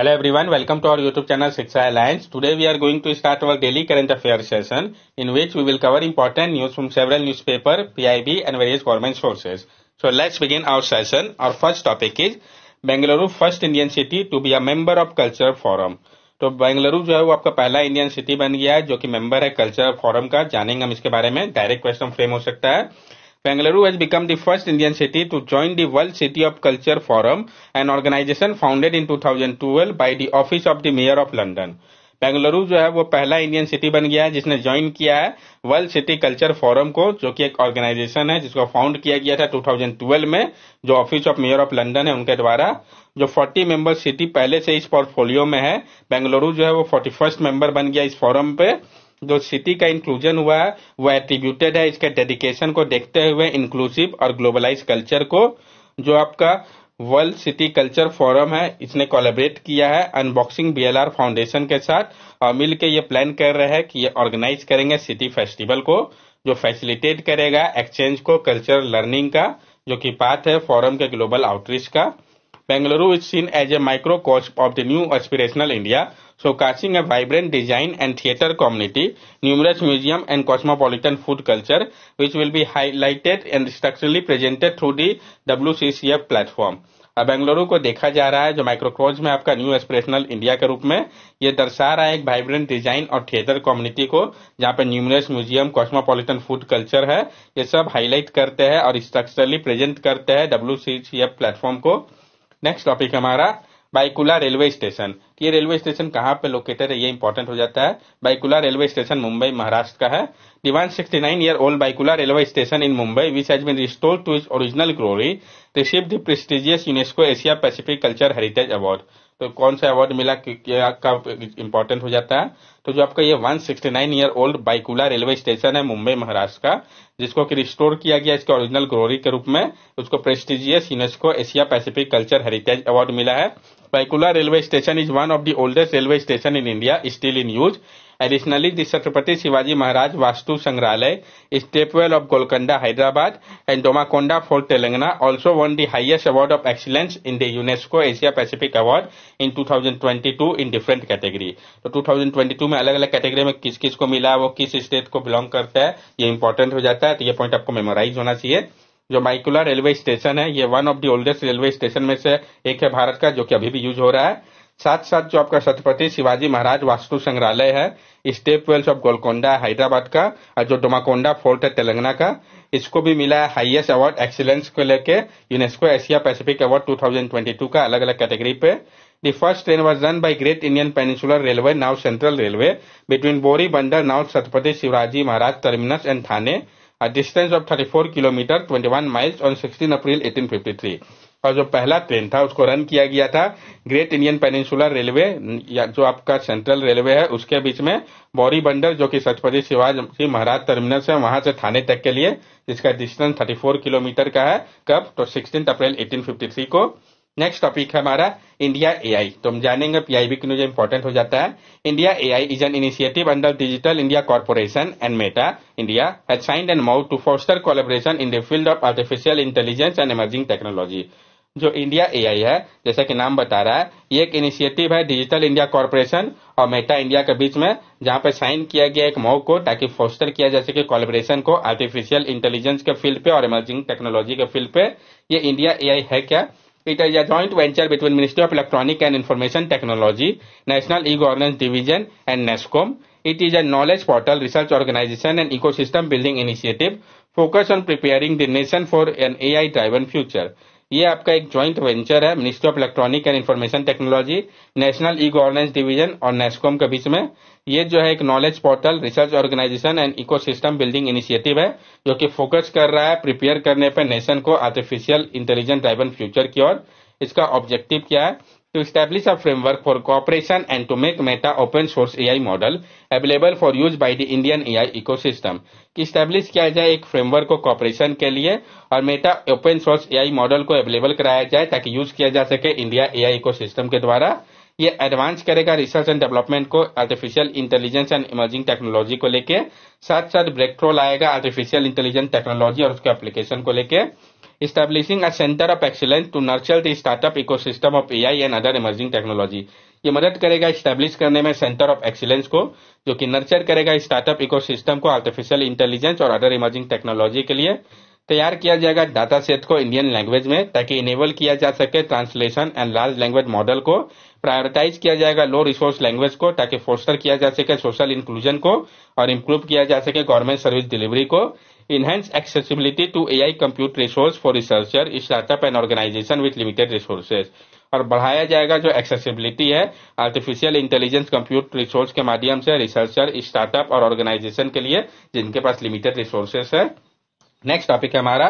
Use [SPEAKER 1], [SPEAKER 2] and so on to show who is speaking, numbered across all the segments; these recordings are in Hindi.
[SPEAKER 1] Hello everyone, welcome to our YouTube channel Shiksha Alliance. Today we are going to start our daily current affairs session in which we will cover important news from several newspaper, PIB and various government sources. So let's begin our session. Our first topic is Bengaluru first Indian city to be a member of culture forum तो बेंगलुरु जो है वो आपका पहला इंडियन सिटी बन गया है जो कि मेंबर है कल्चर फॉरम का जानेंगे हम इसके बारे में डायरेक्ट क्वेश्चन फ्रेम हो सकता है Bengaluru has become the first Indian city to join the World City of Culture Forum, an organization founded in 2012 by the Office of the Mayor of London. Bengaluru जो है वो पहला Indian city बन गया है जिसने join किया है World City Culture Forum को जो कि एक organization है जिसको found किया गया था 2012 में जो Office of Mayor of London है उनके द्वारा जो 40 member city पहले से इस portfolio में है Bengaluru जो है वो 41st member बन गया इस forum पे जो सिटी का इंक्लूजन हुआ है वो एट्रीब्यूटेड है इसके डेडिकेशन को देखते हुए इंक्लूसिव और ग्लोबलाइज कल्चर को जो आपका वर्ल्ड सिटी कल्चर फोरम है इसने कोलेबरेट किया है अनबॉक्सिंग बीएलआर फाउंडेशन के साथ और मिल ये प्लान कर रहे हैं कि ये ऑर्गेनाइज करेंगे सिटी फेस्टिवल को जो फैसिलिटेट करेगा एक्सचेंज को कल्चर लर्निंग का जो कि पाथ है फोरम के ग्लोबल आउटरीच का Bengaluru is seen as a microcosm of the new aspirational India showcasing a vibrant design and theater community, numerous museum and cosmopolitan food culture, which will be highlighted and structurally presented through the WCCF platform. अब बेंगलुरु को देखा जा रहा है जो माइक्रोक्रोज में आपका न्यू एस्पिरेशनल इंडिया के रूप में ये दर्शा रहा है एक वाइब्रेंट डिजाइन और थिएटर कम्युनिटी को जहाँ पे numerous museum cosmopolitan food culture है ये सब हाईलाइट करते हैं और स्ट्रक्चरली प्रेजेंट करते हैं डब्ल्यू प्लेटफॉर्म को नेक्स्ट टॉपिक हमारा बाइकुला रेलवे स्टेशन ये रेलवे स्टेशन कहाँ पे लोकेटेड है ये इंपॉर्टेंट हो जाता है बाइकुला रेलवे स्टेशन मुंबई महाराष्ट्र का है दिवान 69 year old Byculla railway station in Mumbai which has been restore to its original glory receive the prestigious UNESCO Asia Pacific culture heritage award तो कौन सा अवार्ड मिला क्या कब इम्पोर्टेंट हो जाता है तो जो आपका ये 169 year old Byculla railway station है मुंबई महाराष्ट्र का जिसको कि रिस्टोर किया गया इसके ओरिजिनल ग्लोरी के रूप में उसको prestigious UNESCO Asia Pacific culture heritage award मिला है Byculla railway station is one of the oldest railway station in India still in use additionally the Chhatrapati Shivaji Maharaj Vastu Sangrahalaya stepwell of Golconda Hyderabad and Domakonda fort Telangana also won the highest award of excellence in the UNESCO Asia Pacific award in 2022 in different category तो 2022 में अलग अलग कैटेगरी में किस किस को मिला वो किस स्टेट को बिलोंग करता है ये इंपॉर्टेंट हो जाता है तो ये पॉइंट आपको मेमोराइज होना चाहिए जो माइकुला रेलवे स्टेशन है ये one of the oldest railway station में से एक है भारत का जो कि अभी भी यूज हो रहा है साथ साथ जो आपका छत्रपति शिवाजी महाराज वास्तु संग्रहालय है step wells of Golconda Hyderabad का और जो डोमाकोंडा फोर्ट है तेलंगाना का इसको भी मिला है हाईएस्ट अवार्ड एक्सीलेंस को लेके यूनेस्को एशिया पैसिफिक अवार्ड 2022 का अलग अलग कैटेगरी पे the first train was run by great Indian peninsular railway now central railway between Bori Bunder now Chhatrapati Shivaji Maharaj terminus and Thane distance of 34 kilometre 21 miles on 16 April 1853 और जो पहला ट्रेन था उसको रन किया गया था ग्रेट इंडियन पेनिनसुलर रेलवे या जो आपका सेंट्रल रेलवे है उसके बीच में बौरी बंदर जो कि छत्रपति शिवाजी महाराज टर्मिनस है वहां से थाने तक के लिए जिसका डिस्टेंस 34 किलोमीटर का है कब तो सिक्सटीन अप्रैल 1853 को नेक्स्ट टॉपिक है हमारा इंडिया ए आई तो हम जानेंगे पीआईबी की इंपॉर्टेंट हो जाता है India A I is an initiative under digital India corporation and Meta India has signed and MoU to foster collaboration in the field of artificial intelligence and emerging technology जो इंडिया एआई है जैसा कि नाम बता रहा है ये एक इनिशिएटिव है डिजिटल इंडिया कॉरपोरेशन और मेटा इंडिया के बीच में जहाँ पे साइन किया गया एक मौक को ताकि फोस्टर किया जा सके कॉलेबरेशन को आर्टिफिशियल इंटेलिजेंस के फील्ड पे और इमर्जिंग टेक्नोलॉजी के फील्ड पे ये इंडिया ए है क्या it is a joint venture between ministry of electronic and information technology national e governance division and Nasscom it is a knowledge portal research organisation and ecosystem building initiative focus on preparing the nation for an AI driven future ये आपका एक ज्वाइंट वेंचर है ministry of electronic and information technology national e governance division और नेस्कॉम के बीच में ये जो है एक knowledge portal research organisation and ecosystem building initiative है जो कि फोकस कर रहा है प्रिपेयर करने पर नेशन को आर्टिफिशियल इंटेलिजेंट ड्राइवन फ्यूचर की ओर इसका ऑब्जेक्टिव क्या है to establish a framework for cooperation and to make Meta open source AI model available for use by the Indian AI ecosystem. कि स्टैब्लिश किया जाए एक फ्रेमवर्क को कॉपरेशन के लिए और Meta open source AI model को अवेलेबल कराया जाए ताकि यूज किया जा सके इंडिया एआई इकोसिस्टम के द्वारा ये एडवांस करेगा रिसर्च एंड डेवलपमेंट को artificial intelligence and emerging technology को लेके साथ साथ ब्रेक थ्रो लाएगा आर्टिफिशियल इंटेलिजेंस टेक्नोलॉजी और उसके एप्लीकेशन को लेके establishing a center of excellence to nurture the startup ecosystem of AI and other emerging technology. ये मदद करेगा इस्टेब्लिश करने में सेंटर ऑफ एक्सीलेंस को जो कि नर्चर करेगा स्टार्टअप सिस्टम को आर्टिफिशियल इंटेलिजेंस और अदर इमर्जिंग टेक्नोलॉजी के लिए तैयार किया जाएगा डाटा सेट को इंडियन लैंग्वेज में ताकि इनेबल किया जा सके translation and large language model को प्रायोरिटाइज किया जाएगा लो रिसोर्स लैंग्वेज को ताकि फोस्टर किया जा सके सोशल इंक्लूजन को और इम्प्रूव किया जा सके गवर्नमेंट सर्विस डिलीवरी को enhance accessibility to AI compute resource for researcher, startup and organization with limited resources. और बढ़ाया जाएगा जो एक्सेसिबिलिटी है आर्टिफिशियल इंटेलिजेंस कंप्यूट रिसोर्स के माध्यम से रिसर्चर स्टार्टअप और ऑर्गेनाइजेशन के लिए जिनके पास लिमिटेड रिसोर्सेस है नेक्स्ट टॉपिक है हमारा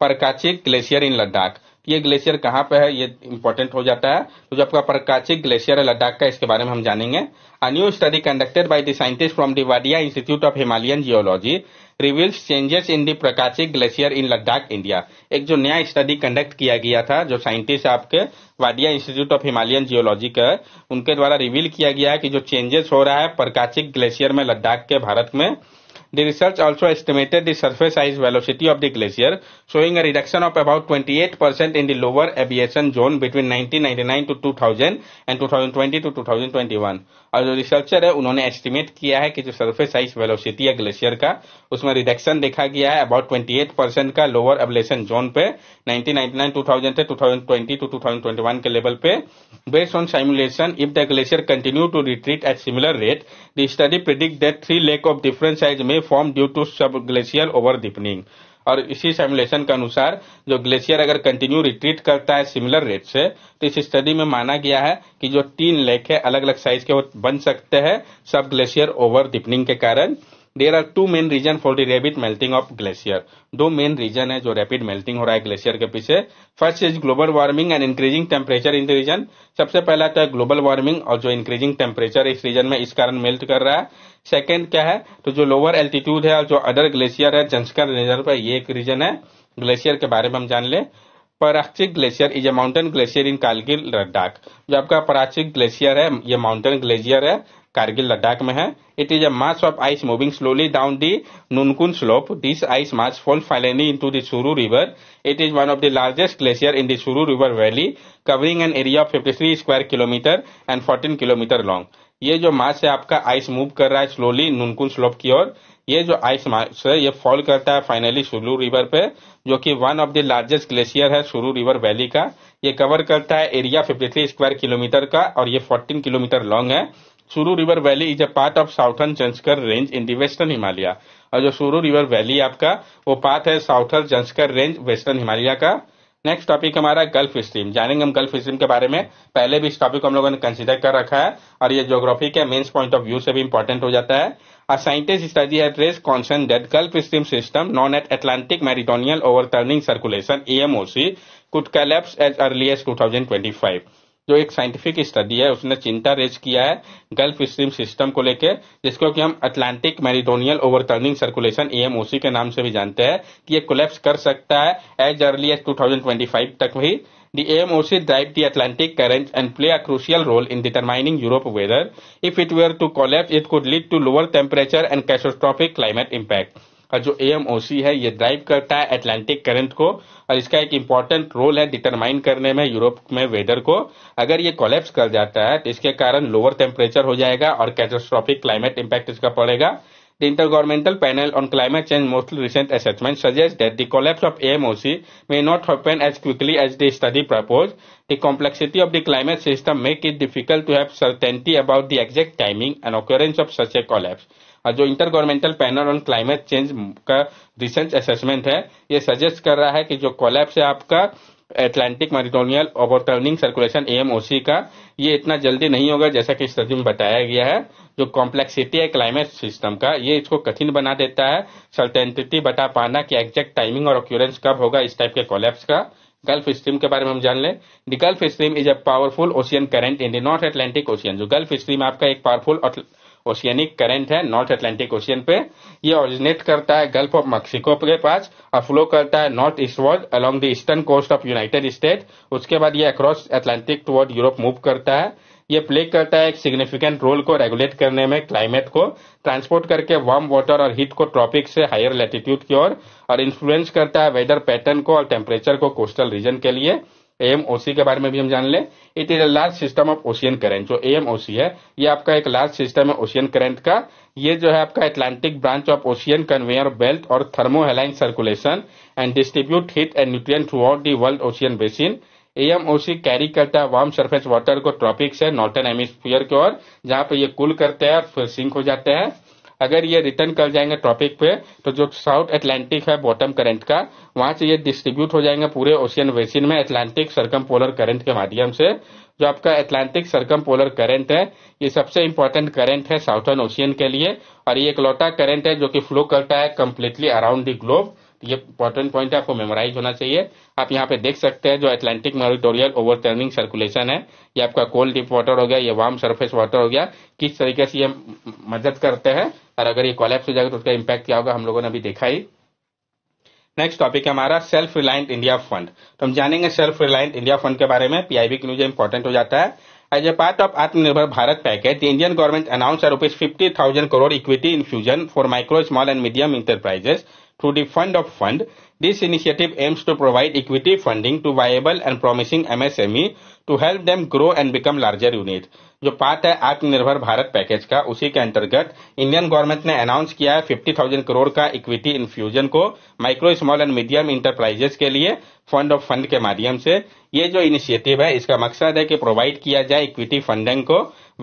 [SPEAKER 1] परकाचित ग्लेशियर इन लद्दाख ये ग्लेशियर कहाँ पे है ये इंपॉर्टेंट हो जाता है तो जो आपका प्रकाशिक ग्लेशियर है लद्दाख का इसके बारे में हम जानेंगे a new study conducted by the scientist from Wadia institute of Himalayan geology reveals changes in the Parkachik glacier in Ladakh India एक जो नया स्टडी कंडक्ट किया गया था जो साइंटिस्ट आपके Wadia institute of Himalayan geology का उनके द्वारा रिवील किया गया है कि जो चेंजेस हो रहा है प्रकाशिक ग्लेशियर में लद्दाख के भारत में The research also estimated the surface ice velocity of the glacier, showing a reduction of about 28% in the lower aviation zone between 1999 to 2000 and 2020 to 2021. और जो रिसर्चर है उन्होंने एस्टिमेट किया है कि जो सरफेस आइस वेलोसिटी है ग्लेशियर का उसमें रिडक्शन देखा गया है अबाउट 28 परसेंट का लोअर एबलेशन जोन पे 1999 2000 से 2020 टू 2021 के लेवल पे based on simulation if the glacier continue to retreat at similar rate the study predict that three lake of different size में form due to sub glacier over deepening और इसी सिमुलेशन के अनुसार जो ग्लेशियर अगर कंटिन्यू रिट्रीट करता है सिमिलर रेट से तो इस स्टडी में माना गया है कि जो तीन लेक है अलग अलग साइज के वो बन सकते हैं सब ग्लेशियर ओवर डिपनिंग के कारण there are two main reason for the rapid melting of glacier दो मेन रीजन है जो रैपिड मेल्टिंग हो रहा है ग्लेशियर के पीछे first is global warming and increasing temperature in the region सबसे पहला तो है ग्लोबल वार्मिंग और जो इंक्रीजिंग टेम्परेचर इस रीजन में इस कारण मेल्ट कर रहा है सेकेंड क्या है तो जो लोअर एल्टीट्यूड है और जो अदर ग्लेशियर है जंसकर रिजर्व पर ये एक रीजन है ग्लेशियर के बारे में हम जान ले Parkachik glacier is a mountain glacier in Kargil Ladakh जो आपका पराचिक ग्लेशियर है ये माउंटेन ग्लेशियर है कारगिल लद्दाख में है it is a mass of ice moving slowly down the Nunkun slope this ice mass fall finally into Suru river it is one of the largest glacier in Suru river valley covering an area of 53 square kilometre and fourteen kilometre long ये जो मास है आपका आइस मूव कर रहा है स्लोली नुनकुन स्लोप की ओर ये जो आइस मास है ये फॉल करता है फाइनली सुरू रिवर पे जो कि one of the largest glacier है सुरू रिवर वैली का ये कवर करता है एरिया 53 स्क्वायर किलोमीटर का और ये 14 किलोमीटर लॉन्ग है Suru river valley is a part of southern Zanskar range in the western Himalaya और जो सुरू रिवर वैली आपका वो पार्ट है southern Zanskar range western Himalaya का नेक्स्ट टॉपिक हमारा गल्फ स्ट्रीम जानेंगे हम गल्फ स्ट्रीम के बारे में पहले भी इस टॉपिक को हम लोगों ने कंसिडर कर रखा है और ये ज्योग्राफी के मेन्स पॉइंट ऑफ व्यू से भी इंपॉर्टेंट हो जाता है scientist study at race raised concern that Gulf Stream system, known as Atlantic Meridional Overturning Circulation (AMOC), could collapse as early as 2025. जो एक साइंटिफिक स्टडी है उसने चिंता रेज किया है गल्फ स्ट्रीम सिस्टम को लेकर जिसको कि हम Atlantic meridional overturning circulation AMOC के नाम से भी जानते हैं कि ये कोलेप्स कर सकता है एज अर्ली एज 2025 तक भी the AMOC drive the Atlantic current and play a crucial role in determining Europe weather if it were to collapse it could lead to lower temperature and catastrophic climate impact और जो AMOC है ये ड्राइव करता है एटलांटिक करंट को और इसका एक इम्पोर्टेंट रोल है डिटरमाइन करने में यूरोप में वेदर को अगर ये कोलेप्स कर जाता है तो इसके कारण लोअर टेम्परेचर हो जाएगा और कैटेस्ट्रॉफिक क्लाइमेट इम्पैक्ट इसका पड़ेगा the intergovernmental panel on climate change most recent assessment suggest that the collapse of AMOC may not happen as quickly as the study propose the complexity of the climate system make it difficult to have certainty about the exact timing and occurrence of such a collapse और जो intergovernmental panel on climate change का रिसेंट असेसमेंट है ये सजेस्ट कर रहा है कि जो कोलैप्स है आपका Atlantic meridional overturning circulation AMOC का ये इतना जल्दी नहीं होगा जैसा कि स्टडी में बताया गया है जो कॉम्प्लेक्सिटी है क्लाइमेट सिस्टम का ये इसको कठिन बना देता है सर्टेनिटी बता पाना कि एग्जैक्ट टाइमिंग और ऑक्यूरेंस कब होगा इस टाइप के कोलैप्स का गल्फ स्ट्रीम के बारे में हम जान लें the gulf stream is a powerful ocean current in the north Atlantic ocean जो गल्फ स्ट्रीम आपका एक पावरफुल ओशियनिक करंट है नॉर्थ अटलांटिक ओशियन पे ये ओरिजिनेट करता है गल्फ ऑफ मैक्सिको के पास और फ्लो करता है north eastward along the eastern coast of United State उसके बाद ये across Atlantic toward Europe move करता है ये प्ले करता है एक सिग्निफिकेंट रोल को रेगुलेट करने में क्लाइमेट को ट्रांसपोर्ट करके वार्म वाटर और हीट को ट्रॉपिक से हायर लेटिट्यूड की ओर और, और इन्फ्लुएंस करता है वेदर पैटर्न को और टेम्परेचर को कोस्टल रीजन के लिए एम के बारे में भी हम जान लें it is a large system of ocean current जो एम ओसी है ये आपका एक लार्ज सिस्टम है ओशियन करेंट का ये जो है आपका Atlantic branch of ocean conveyor belt और thermohaline circulation and distribute heat and nutrient throughout the world ocean basin AMOC carry करता है वार्म सर्फेस वाटर को ट्रॉपिक्स है नॉर्थन हेमिस्फीयर की ओर जहां पर ये कुल करते हैं और फिर सिंक हो जाते हैं अगर ये रिटर्न कर जाएंगे टॉपिक पे तो जो साउथ अटलांटिक है बॉटम करंट का वहां से ये डिस्ट्रीब्यूट हो जाएंगे पूरे ओशियन वेसिन में अटलांटिक सरकम पोलर करंट के माध्यम से जो आपका अटलांटिक सरकम पोलर करंट है ये सबसे इंपॉर्टेंट करंट है साउथर्न ओशियन के लिए और ये इकलौता करंट है जो कि फ्लो करता है कम्प्लीटली अराउंड द ग्लोब ये इंपॉर्टेंट पॉइंट है आपको मेमोराइज होना चाहिए आप यहाँ पे देख सकते हैं जो अटलांटिक मेरिटोरियल ओवरटर्निंग सर्कुलेशन है ये आपका कोल्ड डीप वाटर हो गया ये वार्म सरफेस वाटर हो गया किस तरीके से ये मदद करते हैं और अगर ये कॉलेप्स हो जाएगा तो उसका इम्पैक्ट क्या होगा हम लोगों ने अभी देखा ही नेक्स्ट टॉपिक है हमारा सेल्फ रिलायंट इंडिया फंड तो हम जानेंगे सेल्फ रिलायंट इंडिया फंड के बारे में पीआईबी की न्यूज इंपॉर्टेंट हो जाता है as a part of Atmanirbhar Bharat package Indian government announce rupees fifty thousand crore equity infusion for micro small and medium enterprises through the fund of fund This initiative aims to provide equity funding to viable and promising MSME to help them grow and become larger unit. जो पार्ट है आत्मनिर्भर भारत पैकेज का उसी के अंतर्गत इंडियन गवर्नमेंट ने अनाउंस किया है फिफ्टी थाउजेंड करोड़ का इक्विटी इन्फ्यूजन को micro small and medium enterprises के लिए फंड ऑफ फंड के माध्यम से ये जो इनिशिएटिव है इसका मकसद है कि प्रोवाइड किया जाए इक्विटी फंडिंग को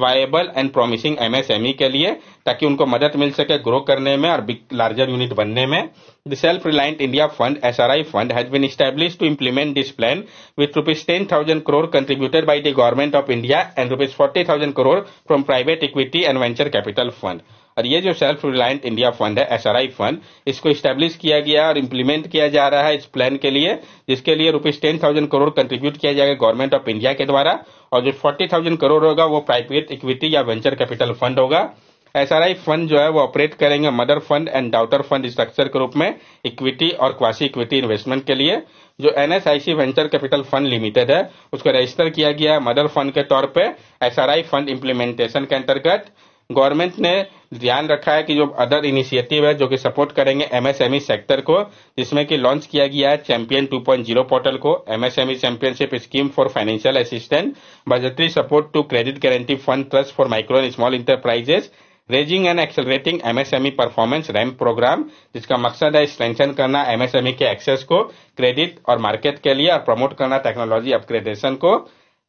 [SPEAKER 1] वायबल एंड प्रोमिसिंग एमएसएमई के लिए ताकि उनको मदद मिल सके ग्रो करने में और लार्जर यूनिट बनने में The Self-Reliant India Fund SRI Fund has been established to implement this plan with rupees 10,000 crore contributed by the Government of India and rupees 40,000 crore from private equity and venture capital fund. और ये जो सेल्फ रिलायंट इंडिया फंड है एसआरआई फंड इसको स्टैब्लिश किया गया और इम्प्लीमेंट किया जा रहा है इस प्लान के लिए जिसके लिए rupees ten thousand crore contribute किया जाएगा गवर्नमेंट ऑफ इंडिया के द्वारा और जो फोर्टी थाउजेंड करोड़ होगा वो प्राइवेट इक्विटी या वेंचर कैपिटल फंड होगा एस आर आई फंड जो है वो ऑपरेट करेंगे mother fund and daughter fund structure के रूप में इक्विटी और क्वासी इक्विटी इन्वेस्टमेंट के लिए जो N S I C venture capital fund limited है उसको रजिस्टर किया गया है मदर फंड के तौर पर S R I fund implementation के अंतर्गत गवर्नमेंट ने ध्यान रखा है कि जो अदर इनिशिएटिव है जो कि सपोर्ट करेंगे एमएसएमई सेक्टर e को जिसमें कि लॉन्च किया गया है चैंपियन 2.0 पोर्टल को MSME championship scheme for financial assistant budgetary support to credit guarantee fund trust for micro and small enterprises raising and accelerating MSME performance RAMP programme जिसका मकसद है स्ट्रेंथन करना एमएसएमई e के एक्सेस को क्रेडिट और मार्केट के लिए और प्रमोट करना टेक्नोलॉजी अपग्रेडेशन को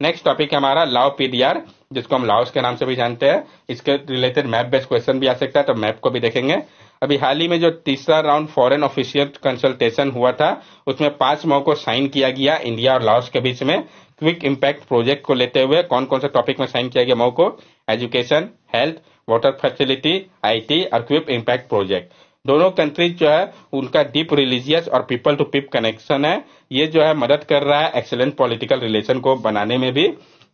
[SPEAKER 1] नेक्स्ट टॉपिक है हमारा लाओ पीडीआर जिसको हम लाओस के नाम से भी जानते हैं इसके रिलेटेड मैप बेस्ड क्वेश्चन भी आ सकता है तो मैप को भी देखेंगे अभी हाल ही में जो तीसरा राउंड फॉरेन ऑफिशियल कंसल्टेशन हुआ था उसमें पांच मऊ को साइन किया गया इंडिया और लाओस के बीच में क्विक इम्पैक्ट प्रोजेक्ट को लेते हुए कौन कौन से टॉपिक में साइन किया गया मऊ को education health water facility IT और क्विप इम्पैक्ट प्रोजेक्ट दोनों कंट्रीज जो है उनका डीप रिलीजियस और पीपल टू पीप कनेक्शन है ये जो है मदद कर रहा है एक्सेलेंट पॉलिटिकल रिलेशन को बनाने में भी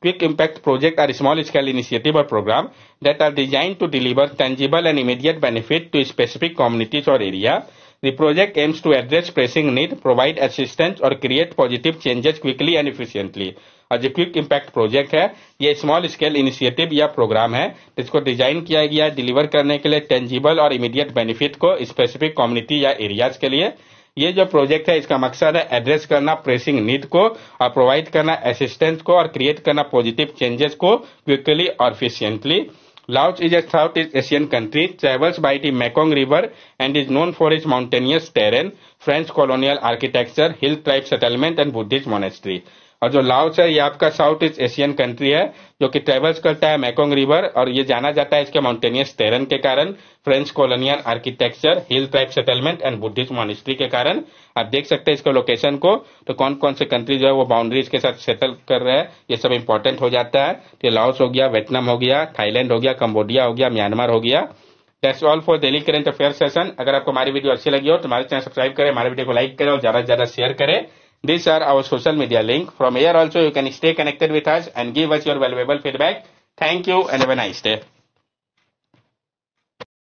[SPEAKER 1] quick impact project are small scale initiative और programme that are design to deliver tangible and immediate benefit to specific communities और area The project aims to address pressing need, provide assistance और create positive changes quickly and efficiently. और जो क्विक इम्पैक्ट प्रोजेक्ट है ये स्मॉल स्केल इनिशिएटिव या प्रोग्राम है जिसको डिजाइन किया गया है डिलीवर करने के लिए टेंजिबल और इमीडिएट बेनिफिट को स्पेसिफिक कम्युनिटी या एरियाज के लिए ये जो प्रोजेक्ट है इसका मकसद है एड्रेस करना प्रेसिंग नीड को और प्रोवाइड करना असिस्टेंस को और क्रिएट करना पॉजिटिव चेंजेस को क्विकली और efficiently Laos is a Southeast Asian country, travels by the Mekong River and is known for its mountainous terrain, French colonial architecture, hill tribe settlement and Buddhist monastery. और जो लाउस है ये आपका साउथ ईस्ट एशियन कंट्री है जो कि ट्रेवल्स करता है मैकोंग रिवर और ये जाना जाता है इसके माउंटेनियस टेरन के कारण French colonial architecture hill tribe settlement and Buddhist monastery के कारण आप देख सकते हैं इसके लोकेशन को तो कौन कौन से कंट्री जो है वो बाउंड्रीज के साथ सेटल कर रहे हैं ये सब इंपॉर्टेंट हो जाता है तो लाउस हो गया वियतनाम हो गया थाईलैंड हो गया कम्बोडिया हो गया म्यांमार हो गया that's all for daily current affair session अगर आपको हमारी वीडियो अच्छी लगी हो तो हमारे चैनल सब्सक्राइब करें हमारे वीडियो को लाइक करें और ज़्यादा से ज़्यादा शेयर करें These are our social media link. From here also you can stay connected with us and give us your valuable feedback. Thank you and have a nice day.